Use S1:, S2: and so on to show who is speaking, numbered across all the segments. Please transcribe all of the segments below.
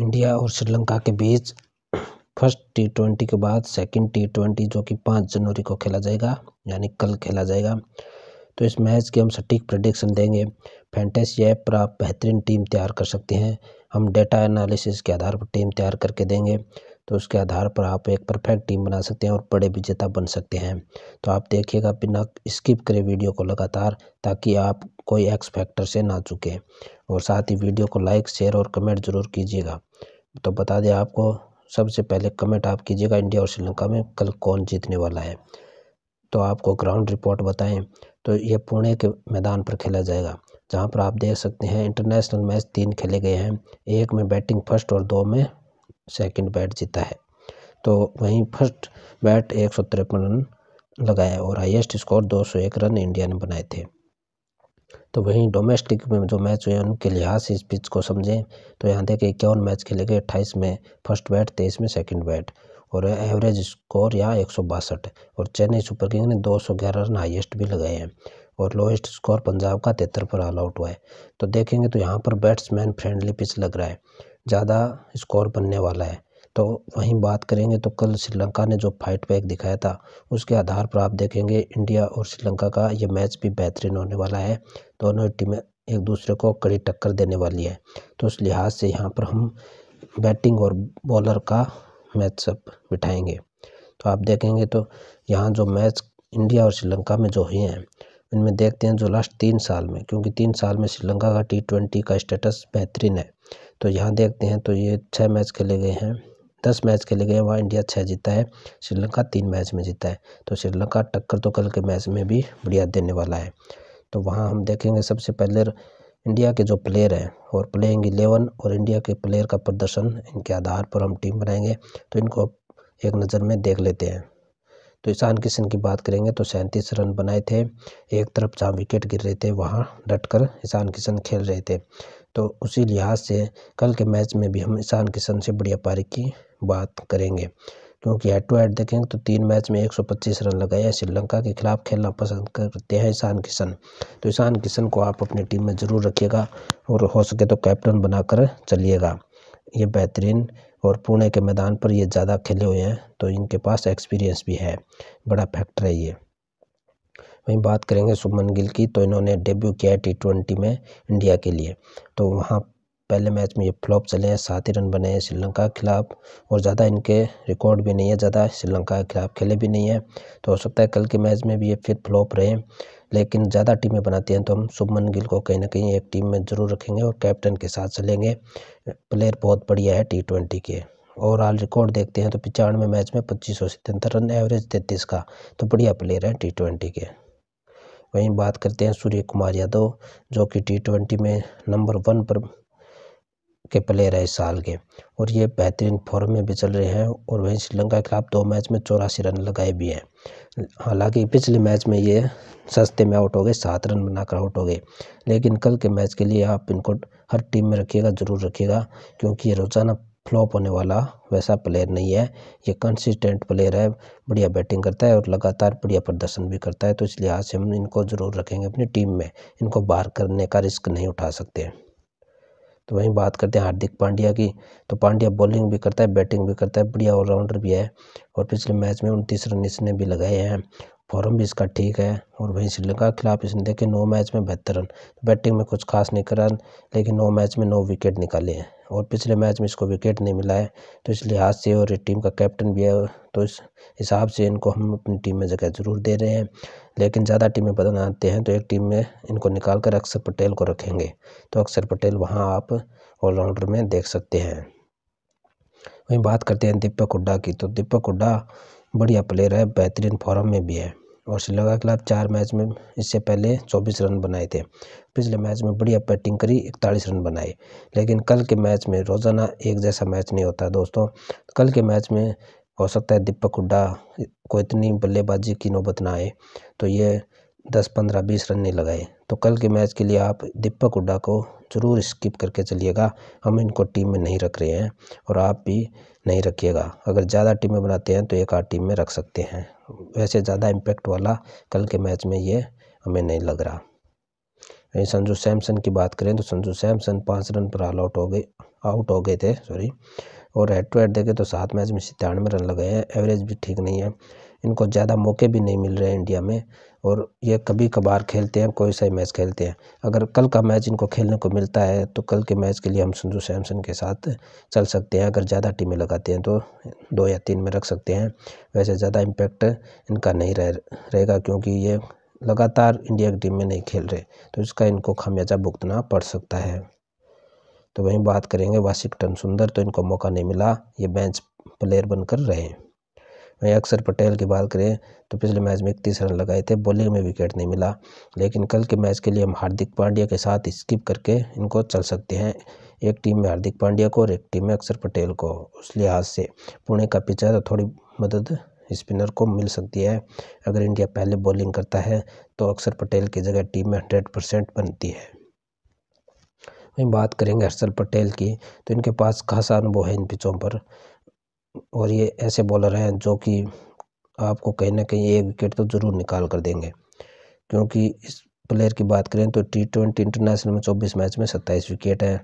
S1: India और श्रीलंका के बीच first T twenty के बाद सेकंड टी ट्वेंटी जो कि पाँच जनवरी को खेला जाएगा यानी कल खेला जाएगा तो इस मैच की हम सटीक प्रडिक्शन देंगे फैंटेसी ऐप पर आप बेहतरीन टीम तैयार कर सकते हैं हम डेटा एनालिसिस के आधार पर टीम तैयार करके देंगे तो उसके आधार पर आप एक परफेक्ट टीम बना सकते हैं और बड़े विजेता बन सकते हैं तो आप देखिएगा बिना स्किप करें वीडियो को लगातार ताकि आप कोई एक्स फैक्टर से ना चुके और साथ ही वीडियो को लाइक शेयर और कमेंट ज़रूर कीजिएगा तो बता दें आपको सबसे पहले कमेंट आप कीजिएगा इंडिया और श्रीलंका में कल कौन जीतने वाला है तो आपको ग्राउंड रिपोर्ट बताएं तो ये पुणे के मैदान पर खेला जाएगा जहाँ पर आप देख सकते हैं इंटरनेशनल मैच तीन खेले गए हैं एक में बैटिंग फर्स्ट और दो में सेकंड बैट जीता है तो वहीं फर्स्ट बैट एक सौ तिरपन रन लगाए और हाईएस्ट स्कोर 201 रन इंडिया ने बनाए थे तो वहीं डोमेस्टिक में जो मैच हुए उनके लिहाज से इस पिच को समझें तो यहाँ देखें इक्यावन मैच खेले गए अट्ठाईस में फर्स्ट बैट तेईस में सेकंड बैट और एवरेज स्कोर यहाँ एक और चेन्नई सुपर किंग ने ग्यारह रन हाईएस्ट भी लगाए हैं और लोएस्ट स्कोर पंजाब का तिहत्तर पर ऑल आउट हुआ है तो देखेंगे तो यहाँ पर बैट्समैन फ्रेंडली पिच लग रहा है ज़्यादा स्कोर बनने वाला है तो वहीं बात करेंगे तो कल श्रीलंका ने जो फाइट बैक दिखाया था उसके आधार पर आप देखेंगे इंडिया और श्रीलंका का ये मैच भी बेहतरीन होने वाला है दोनों टीमें एक दूसरे को कड़ी टक्कर देने वाली है तो उस लिहाज से यहाँ पर हम बैटिंग और बॉलर का मैच सब बिठाएंगे तो आप देखेंगे तो यहाँ जो मैच इंडिया और श्रीलंका में जो हुए हैं इनमें देखते हैं जो लास्ट तीन साल में क्योंकि तीन साल में श्रीलंका का टी ट्वेंटी का स्टेटस बेहतरीन है तो यहाँ देखते हैं तो ये छः मैच खेले गए हैं दस मैच खेले गए वहाँ इंडिया छः जीता है श्रीलंका तीन मैच में जीता है तो श्रीलंका टक्कर तो कल के मैच में भी बढ़िया देने वाला है तो वहाँ हम देखेंगे सबसे पहले इंडिया के जो प्लेयर हैं और प्लेइंग इलेवन और इंडिया के प्लेयर का प्रदर्शन इनके आधार पर हम टीम बनाएंगे तो इनको एक नज़र में देख लेते हैं तो ईशान किशन की बात करेंगे तो सैंतीस रन बनाए थे एक तरफ जहाँ विकेट गिर रहे थे वहाँ डटकर ईशान किशन खेल रहे थे तो उसी लिहाज से कल के मैच में भी हम ईशान किशन से बढ़िया पारी की बात करेंगे क्योंकि हेड टू हेड देखेंगे तो तीन मैच में 125 रन लगाए हैं श्रीलंका के खिलाफ खेलना पसंद करते हैं ईशान किशन तो ईशान किशन को आप अपनी टीम में ज़रूर रखिएगा और हो सके तो कैप्टन बनाकर चलिएगा ये बेहतरीन और पुणे के मैदान पर ये ज़्यादा खेले हुए हैं तो इनके पास एक्सपीरियंस भी है बड़ा फैक्टर है ये वहीं बात करेंगे सुमन गिल की तो इन्होंने डेब्यू किया है टी ट्वेंटी में इंडिया के लिए तो वहाँ पहले मैच में ये फ्लॉप चले हैं सात ही रन बने हैं श्रीलंका के खिलाफ और ज़्यादा इनके रिकॉर्ड भी नहीं है ज़्यादा श्रीलंका के खिलाफ खेले भी नहीं है तो हो सकता है कल के मैच में भी ये फिर फ्लॉप रहे लेकिन ज़्यादा टीमें बनाती हैं तो हम शुभमन गिल को कहीं ना कहीं एक टीम में ज़रूर रखेंगे और कैप्टन के साथ चलेंगे प्लेयर बहुत बढ़िया है टी ट्वेंटी के ओवरऑल रिकॉर्ड देखते हैं तो पिचानवे मैच में पच्चीस सौ रन एवरेज तैंतीस का तो बढ़िया प्लेयर है टी ट्वेंटी के वहीं बात करते हैं सूर्य कुमार यादव जो कि टी ट्वेंटी में नंबर वन पर के प्लेयर है इस साल के और ये बेहतरीन फॉर्म में भी चल रहे हैं और वहीं श्रीलंका के खिलाफ दो मैच में चौरासी रन लगाए भी हैं हालांकि पिछले मैच में ये सस्ते में आउट हो गए सात रन बनाकर आउट हो गए लेकिन कल के मैच के लिए आप इनको हर टीम में रखिएगा ज़रूर रखिएगा क्योंकि ये रोज़ाना फ्लॉप होने वाला वैसा प्लेयर नहीं है ये कंसिस्टेंट प्लेयर है बढ़िया बैटिंग करता है और लगातार बढ़िया प्रदर्शन भी करता है तो इस लिहाज से हम इनको ज़रूर रखेंगे अपनी टीम में इनको बाहर करने का रिस्क नहीं उठा सकते तो वहीं बात करते हैं हार्दिक पांड्या की तो पांड्या बॉलिंग भी करता है बैटिंग भी करता है बढ़िया ऑलराउंडर भी है और पिछले मैच में उनतीस रन इसने भी लगाए हैं फॉर्म भी इसका ठीक है और वहीं श्रीलंका के खिलाफ इसने देखे नौ मैच में बेहतर रन बैटिंग में कुछ खास नहीं करा लेकिन नौ मैच में नौ विकेट निकाले हैं और पिछले मैच में इसको विकेट नहीं मिला है तो इस लिहाज से और टीम का कैप्टन भी है तो इस हिसाब से इनको हम अपनी टीम में जगह ज़रूर दे रहे हैं लेकिन ज़्यादा टीमें आते हैं तो एक टीम में इनको निकाल कर अक्षर पटेल को रखेंगे तो अक्षर पटेल वहाँ आप ऑलराउंडर में देख सकते हैं वहीं बात करते हैं दीपक हुड्डा की तो दीपक हुड्डा बढ़िया प्लेयर है बेहतरीन फॉर्म में भी है और श्रीलंका के खिलाफ चार मैच में इससे पहले चौबीस रन बनाए थे पिछले मैच में बढ़िया बैटिंग करी इकतालीस रन बनाए लेकिन कल के मैच में रोज़ाना एक जैसा मैच नहीं होता दोस्तों कल के मैच में हो सकता है दीपक हुड्डा को इतनी बल्लेबाजी की नौबत ना आए तो ये दस पंद्रह बीस रन नहीं लगाए तो कल के मैच के लिए आप दीपक हुड्डा को ज़रूर स्किप करके चलिएगा हम इनको टीम में नहीं रख रहे हैं और आप भी नहीं रखिएगा अगर ज़्यादा टीमें बनाते हैं तो एक आठ टीम में रख सकते हैं वैसे ज़्यादा इम्पैक्ट वाला कल के मैच में ये हमें नहीं लग रहा वहीं संजू सैमसन की बात करें तो संजू सैमसन पाँच रन पर ऑल आउट हो गए आउट हो गए थे सॉरी और हेड टू हेड देखें तो सात मैच में सितानवे रन लगाए हैं एवरेज भी ठीक नहीं है इनको ज़्यादा मौके भी नहीं मिल रहे हैं इंडिया में और ये कभी कभार खेलते हैं कोई सा ही मैच खेलते हैं अगर कल का मैच इनको खेलने को मिलता है तो कल के मैच के लिए हम संजू सैमसन के साथ चल सकते हैं अगर ज़्यादा टीमें लगाते हैं तो दो या तीन में रख सकते हैं वैसे ज़्यादा इम्पैक्ट इनका नहीं रह रहेगा क्योंकि ये लगातार इंडिया की टीम में नहीं खेल रहे तो इसका इनको खामियाजा भुगतना पड़ सकता है तो वहीं बात करेंगे वाशिंगटन सुंदर तो इनको मौका नहीं मिला ये बेंच प्लेयर बनकर रहे वहीं अक्षर पटेल की बात करें तो पिछले मैच में इकतीस रन लगाए थे बॉलिंग में विकेट नहीं मिला लेकिन कल के मैच के लिए हम हार्दिक पांड्या के साथ स्किप करके इनको चल सकते हैं एक टीम में हार्दिक पांड्या को और एक टीम में अक्षर पटेल को उस लिहाज से पुणे का पिच है तो थोड़ी मदद स्पिनर को मिल सकती है अगर इंडिया पहले बॉलिंग करता है तो अक्षर पटेल की जगह टीम में हंड्रेड परसेंट बनती है वहीं बात करेंगे हर्षल पटेल की तो इनके पास खासा अनुभव है इन पिचों पर और ये ऐसे बॉलर हैं जो कि आपको कहीं ना कहीं एक विकेट तो ज़रूर निकाल कर देंगे क्योंकि इस प्लेयर की बात करें तो टी ट्वेंटी इंटरनेशनल में चौबीस मैच में सत्ताईस विकेट है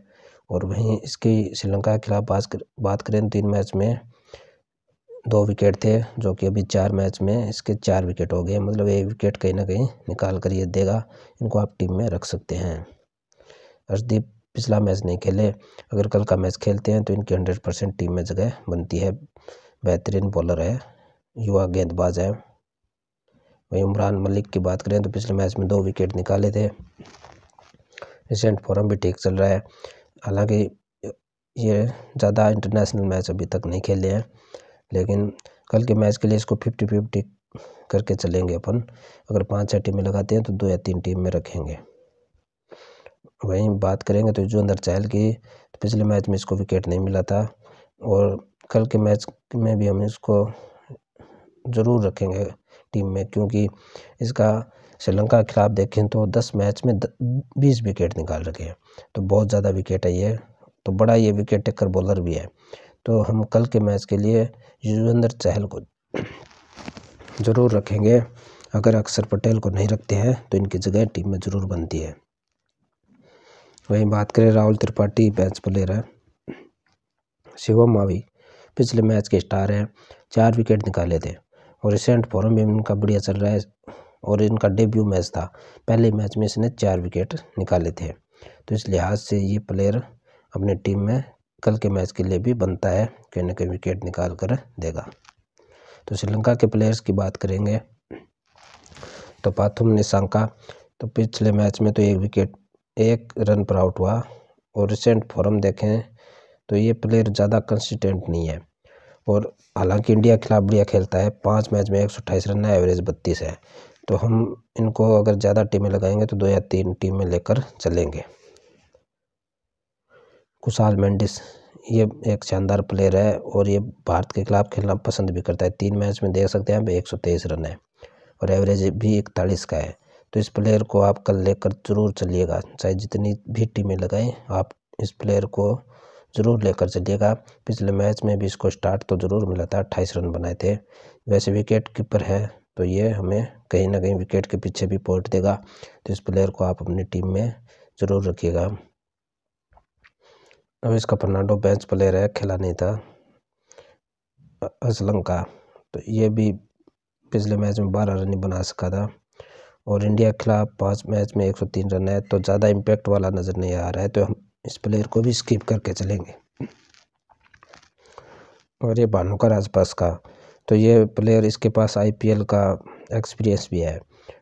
S1: और वहीं इसकी श्रीलंका के खिलाफ बात कर, बात करें तो तीन मैच में दो विकेट थे जो कि अभी चार मैच में इसके चार विकेट हो गए मतलब एक विकेट कहीं ना कहीं निकाल कर ये देगा इनको आप टीम में रख सकते हैं हर्षदीप पिछला मैच नहीं खेले अगर कल का मैच खेलते हैं तो इनकी हंड्रेड परसेंट टीम में जगह बनती है बेहतरीन बॉलर है युवा गेंदबाज है वहीं उमरान मलिक की बात करें तो पिछले मैच में दो विकेट निकाले थे रिसेंट फॉर्म भी ठीक चल रहा है हालांकि ये ज़्यादा इंटरनेशनल मैच अभी तक नहीं खेले हैं लेकिन कल के मैच के लिए इसको फिफ्टी फिफ्टी करके चलेंगे अपन अगर पाँच छः टीमें लगाते हैं तो दो या तीन टीम में रखेंगे वहीं बात करेंगे तो अंदर चहल की तो पिछले मैच में इसको विकेट नहीं मिला था और कल के मैच में भी हम इसको ज़रूर रखेंगे टीम में क्योंकि इसका श्रीलंका के खिलाफ देखें तो दस मैच में बीस विकेट निकाल रखे हैं तो बहुत ज़्यादा विकेट है ये तो बड़ा ये विकेट टेकर बॉलर भी है तो हम कल के मैच के लिए युजवेंद्र चहल को ज़रूर रखेंगे अगर अक्षर पटेल को नहीं रखते हैं तो इनकी जगह टीम में ज़रूर बनती है वहीं बात करें राहुल त्रिपाठी बेंच प्लेयर है शिवम मावी पिछले मैच के स्टार हैं चार विकेट निकाले थे और रिसेंट फॉर्म भी इनका बढ़िया चल रहा है और इनका डेब्यू मैच था पहले मैच में इसने चार विकेट निकाले थे तो इस लिहाज से ये प्लेयर अपने टीम में कल के मैच के लिए भी बनता है कहीं ना कहीं विकेट निकाल कर देगा तो श्रीलंका के प्लेयर्स की बात करेंगे तो पाथुम निशांका तो पिछले मैच में तो एक विकेट एक रन पर आउट हुआ और रिसेंट फॉर्म देखें तो ये प्लेयर ज़्यादा कंसिस्टेंट नहीं है और हालांकि इंडिया खिलाफ बढ़िया खेलता है पाँच मैच में एक सौ अट्ठाईस रन है एवरेज बत्तीस है तो हम इनको अगर ज़्यादा टीमें लगाएंगे तो दो या तीन टीमें लेकर चलेंगे कुशाल मेंडिस ये एक शानदार प्लेयर है और ये भारत के खिलाफ खेलना पसंद भी करता है तीन मैच में देख सकते हैं अब एक सौ तेईस रन है और एवरेज भी इकतालीस का है तो इस प्लेयर को आप कल लेकर जरूर चलिएगा चाहे जितनी भी टीमें लगाएं आप इस प्लेयर को ज़रूर लेकर चलिएगा पिछले मैच में भी इसको स्टार्ट तो ज़रूर मिला था अट्ठाईस रन बनाए थे वैसे विकेट कीपर है तो ये हमें कहीं ना कहीं विकेट के पीछे भी पहुँच देगा तो इस प्लेयर को आप अपनी टीम में ज़रूर रखिएगा अब इसका फर्नाडो बेंच प्लेयर है खेला नहीं था असलम का तो ये भी पिछले मैच में बारह रन ही बना सका था और इंडिया के खिलाफ पाँच मैच में एक सौ तीन रन है तो ज़्यादा इम्पैक्ट वाला नज़र नहीं आ रहा है तो हम इस प्लेयर को भी स्किप करके चलेंगे और ये भानुकर आसपास का तो ये प्लेयर इसके पास आईपीएल का एक्सपीरियंस भी है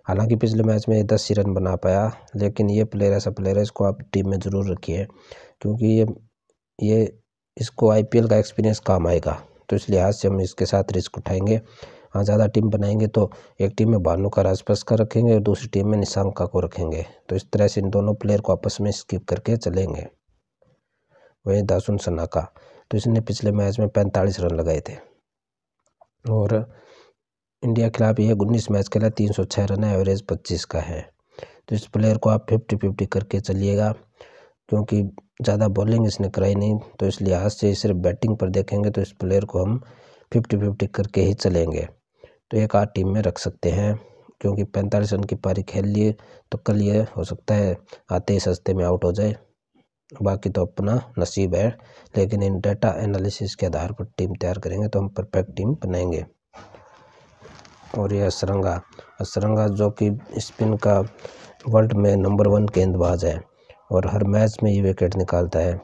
S1: हालांकि पिछले मैच में दस ही रन बना पाया लेकिन ये प्लेयर ऐसा प्लेयर है इसको आप टीम में ज़रूर रखिए क्योंकि ये ये इसको आईपीएल का एक्सपीरियंस काम आएगा तो इस लिहाज से हम इसके साथ रिस्क उठाएंगे हाँ ज़्यादा टीम बनाएंगे तो एक टीम में भानु का राजपस का रखेंगे और दूसरी टीम में निशांका को रखेंगे तो इस तरह से इन दोनों प्लेयर को आपस में स्किप करके चलेंगे वहीं दासुन सनाका तो इसने पिछले मैच में पैंतालीस रन लगाए थे और इंडिया के खिलाफ ये उन्नीस मैच खेला तीन सौ छः रन है एवरेज पच्चीस का है तो इस प्लेयर को आप फिफ्टी फिफ्टी करके चलिएगा क्योंकि ज़्यादा बॉलिंग इसने कराई नहीं तो इस लिहाज से सिर्फ बैटिंग पर देखेंगे तो इस प्लेयर को हम फिफ्टी फिफ्टी करके ही चलेंगे तो एक आठ टीम में रख सकते हैं क्योंकि पैंतालीस रन की पारी खेल लिए तो कल ये हो सकता है आते ही सस्ते में आउट हो जाए बाकी तो अपना नसीब है लेकिन इन डाटा एनालिसिस के आधार पर टीम तैयार करेंगे तो हम परफेक्ट टीम बनाएंगे और ये असरंगा असरंगा जो कि स्पिन का वर्ल्ड में नंबर वन गेंदबाज है और हर मैच में ये विकेट निकालता है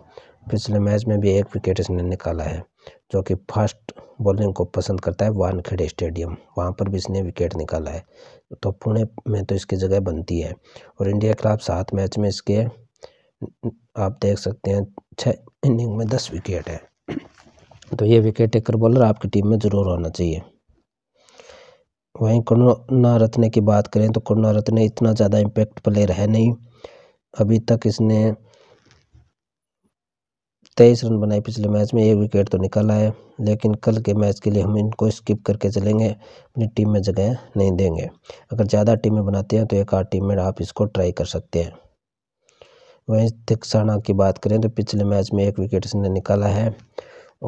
S1: पिछले मैच में भी एक विकेट इसने निकाला है जो कि फास्ट बॉलिंग को पसंद करता है वानखेड़े स्टेडियम वहाँ पर भी इसने विकेट निकाला है तो पुणे में तो इसकी जगह बनती है और इंडिया के खिलाफ सात मैच में इसके आप देख सकते हैं छः इनिंग में दस विकेट है तो ये विकेट टेकर बॉलर आपकी टीम में ज़रूर होना चाहिए वहीं करुणा रत्ने की बात करें तो करुणा रत्ने इतना ज़्यादा इम्पैक्ट प्लेयर है नहीं अभी तक इसने तेईस रन बनाए पिछले मैच में एक विकेट तो निकाला है लेकिन कल के मैच के लिए हम इनको स्किप करके चलेंगे अपनी टीम में जगह नहीं देंगे अगर ज़्यादा टीमें बनाते हैं तो एक आठ टीम में आप इसको ट्राई कर सकते हैं वहीं तिक्साना की बात करें तो पिछले मैच में एक विकेट इसने निकाला है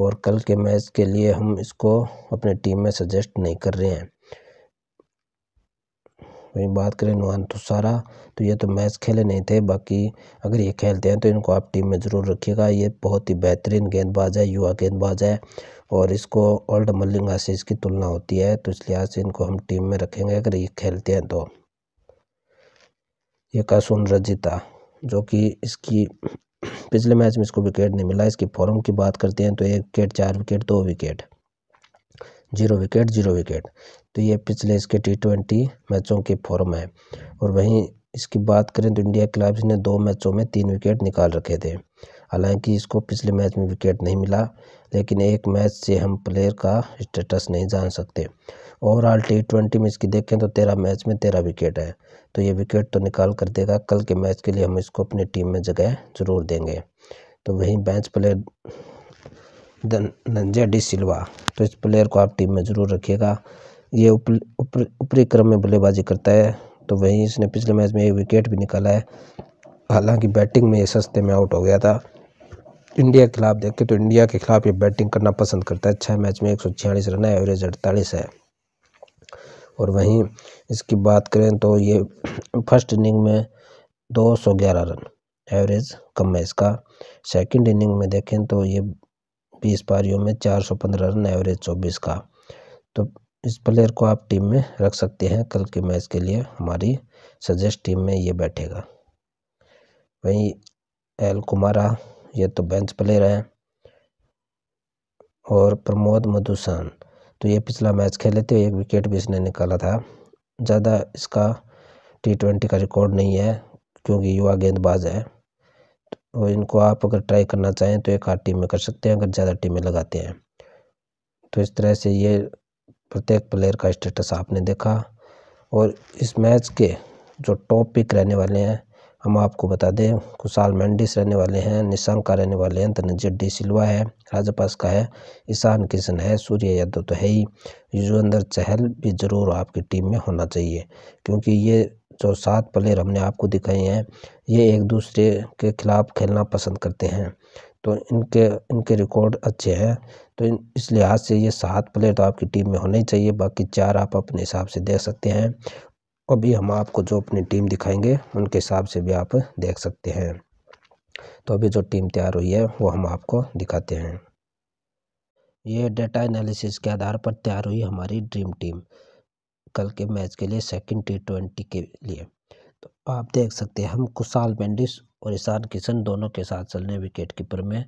S1: और कल के मैच के लिए हम इसको अपने टीम में सजेस्ट नहीं कर रहे हैं वहीं बात करें नुहान तुसारा तो, तो ये तो मैच खेले नहीं थे बाकी अगर ये खेलते हैं तो इनको आप टीम में ज़रूर रखिएगा ये बहुत ही बेहतरीन गेंदबाज है युवा गेंदबाज है और इसको ओल्ड मल्लिंग आशीष की तुलना होती है तो इस लिहाज से इनको हम टीम में रखेंगे अगर ये खेलते हैं तो ये कासुन रजिता जो कि इसकी पिछले मैच में इसको विकेट नहीं मिला इसकी फॉर्म की बात करते हैं तो एक विकेट चार विकेट दो wicket zero wicket zero wicket तो ये पिछले इसके टी ट्वेंटी मैचों के फॉर्म है और वहीं इसकी बात करें तो इंडिया क्लब्स ने दो मैचों में तीन विकेट निकाल रखे थे हालांकि इसको पिछले मैच में विकेट नहीं मिला लेकिन एक मैच से हम प्लेयर का स्टेटस नहीं जान सकते ओवरऑल टी ट्वेंटी में इसकी देखें तो तेरह मैच में तेरह विकेट है तो ये विकेट तो निकाल कर देगा कल के मैच के लिए हम इसको अपनी टीम में जगह जरूर देंगे तो वहीं बेंच प्लेयर धनजय डी सिल्वा तो इस प्लेयर को आप टीम में ज़रूर रखिएगा ये ऊपरी उपर, क्रम में बल्लेबाजी करता है तो वहीं इसने पिछले मैच में एक विकेट भी निकाला है हालांकि बैटिंग में ये सस्ते में आउट हो गया था इंडिया के खिलाफ देखें तो इंडिया के खिलाफ ये बैटिंग करना पसंद करता है छः मैच में एक रन है एवरेज अड़तालीस है और वहीं इसकी बात करें तो ये फर्स्ट इनिंग में 211 रन एवरेज कम है इसका सेकंड इनिंग में देखें तो ये बीस पारियों में चार सौ पंद्रह रन एवरेज चौबीस का तो इस प्लेयर को आप टीम में रख सकते हैं कल के मैच के लिए हमारी सजेस्ट टीम में ये बैठेगा वहीं एल कुमारा ये तो बेंच प्लेयर हैं और प्रमोद मधुसन तो ये पिछला मैच खेले थे एक विकेट भी इसने निकाला था ज़्यादा इसका टी ट्वेंटी का रिकॉर्ड नहीं है क्योंकि युवा गेंदबाज है और इनको आप अगर ट्राई करना चाहें तो एक आठ टीम में कर सकते हैं अगर ज़्यादा टीमें लगाते हैं तो इस तरह से ये प्रत्येक प्लेयर का स्टेटस आपने देखा और इस मैच के जो टॉप पिक रहने वाले हैं हम आपको बता दें कुशाल मैंडिस रहने वाले हैं निशांक का रहने वाले हैं तनजीर डी सिल्वा है राजापास का है ईशान किशन है सूर्य यादव तो है ही युजवेंद्र चहल भी ज़रूर आपकी टीम में होना चाहिए क्योंकि ये जो सात प्लेयर हमने आपको दिखाए हैं ये एक दूसरे के खिलाफ खेलना पसंद करते हैं तो इनके इनके रिकॉर्ड अच्छे हैं तो इन, इस लिहाज से ये सात प्लेयर तो आपकी टीम में होने ही चाहिए बाकी चार आप अपने हिसाब से देख सकते हैं अभी हम आपको जो अपनी टीम दिखाएंगे उनके हिसाब से भी आप देख सकते हैं तो अभी जो टीम तैयार हुई है वो हम आपको दिखाते हैं ये डेटा एनालिसिस के आधार पर तैयार हुई हमारी ड्रीम टीम कल के मैच के लिए सेकंड टी ट्वेंटी के लिए तो आप देख सकते हैं हम कुशाल मैंडिस और ईशान किशन दोनों के साथ चल रहे विकेट कीपर में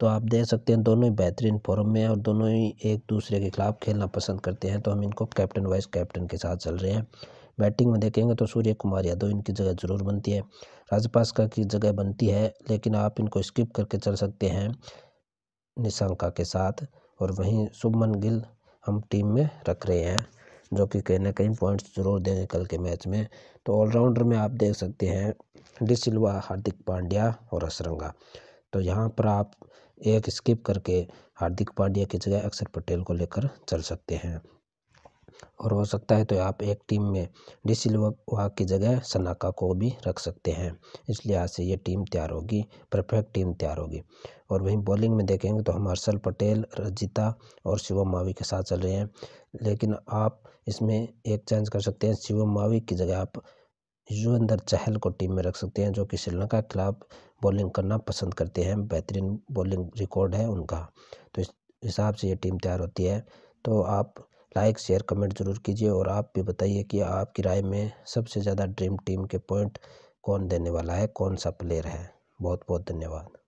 S1: तो आप देख सकते हैं दोनों ही बेहतरीन फॉर्म में और दोनों ही एक दूसरे के खिलाफ खेलना पसंद करते हैं तो हम इनको कैप्टन वाइस कैप्टन के साथ चल रहे हैं बैटिंग में देखेंगे तो सूर्य कुमार यादव इनकी जगह ज़रूर बनती है राजपास्का की जगह बनती है लेकिन आप इनको स्किप करके चल सकते हैं निशंका के साथ और वहीं शुभमन गिल हम टीम में रख रहे हैं जो कि कहीं ना कहीं पॉइंट्स जरूर देंगे कल के मैच में तो ऑलराउंडर में आप देख सकते हैं डिसिल्वा हार्दिक पांड्या और असरंगा तो यहाँ पर आप एक स्किप करके हार्दिक पांड्या की जगह अक्षर पटेल को लेकर चल सकते हैं और हो सकता है तो आप एक टीम में डी सिल्वा की जगह सनाका को भी रख सकते हैं इस लिहाज से ये टीम तैयार होगी परफेक्ट टीम तैयार होगी और वहीं बॉलिंग में देखेंगे तो हम हर्षल पटेल रजिता और शिवम मावी के साथ चल रहे हैं लेकिन आप इसमें एक चेंज कर सकते हैं शिवम मावी की जगह आप युवंदर चहल को टीम में रख सकते हैं जो कि श्रीलंका के खिलाफ बॉलिंग करना पसंद करते हैं बेहतरीन बॉलिंग रिकॉर्ड है उनका तो इस हिसाब से ये टीम तैयार होती है तो आप लाइक शेयर कमेंट ज़रूर कीजिए और आप भी बताइए कि आपकी राय में सबसे ज़्यादा ड्रीम टीम के पॉइंट कौन देने वाला है कौन सा प्लेयर है बहुत बहुत धन्यवाद